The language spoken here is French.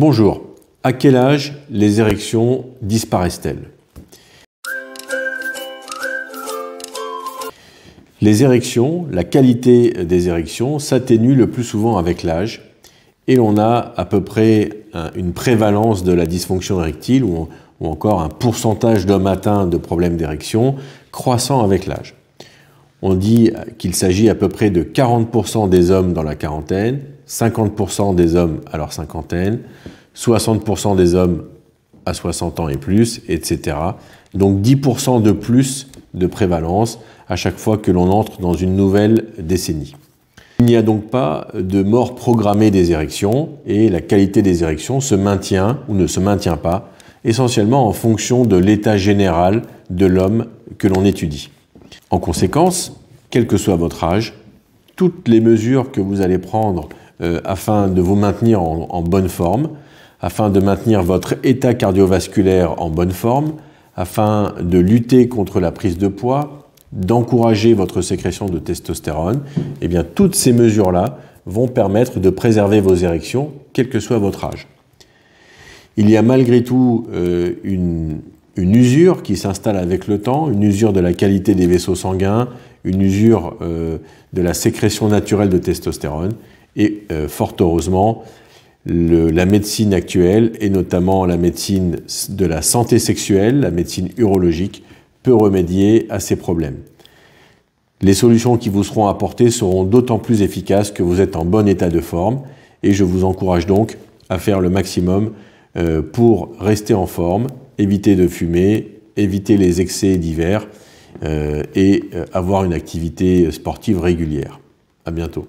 Bonjour, à quel âge les érections disparaissent-elles Les érections, la qualité des érections s'atténue le plus souvent avec l'âge et l'on a à peu près une prévalence de la dysfonction érectile ou, encore un pourcentage d'hommes atteints de problèmes d'érection croissant avec l'âge on dit qu'il s'agit à peu près de 40% des hommes dans la quarantaine, 50% des hommes à leur cinquantaine, 60% des hommes à 60 ans et plus, etc. Donc 10% de plus de prévalence à chaque fois que l'on entre dans une nouvelle décennie. Il n'y a donc pas de mort programmée des érections et la qualité des érections se maintient ou ne se maintient pas essentiellement en fonction de l'état général de l'homme que l'on étudie. En conséquence, quel que soit votre âge, toutes les mesures que vous allez prendre euh, afin de vous maintenir en, bonne forme, afin de maintenir votre état cardiovasculaire en bonne forme, afin de lutter contre la prise de poids, d'encourager votre sécrétion de testostérone, eh bien toutes ces mesures-là vont permettre de préserver vos érections, quel que soit votre âge. Il y a malgré tout euh, une une usure qui s'installe avec le temps, une usure de la qualité des vaisseaux sanguins, une usure euh, de la sécrétion naturelle de testostérone. Et euh, fort heureusement, la médecine actuelle, et notamment la médecine de la santé sexuelle, la médecine urologique, peut remédier à ces problèmes. Les solutions qui vous seront apportées seront d'autant plus efficaces que vous êtes en bon état de forme et je vous encourage donc à faire le maximum euh, pour rester en forme éviter de fumer, éviter les excès divers euh, et euh, avoir une activité sportive régulière. À bientôt.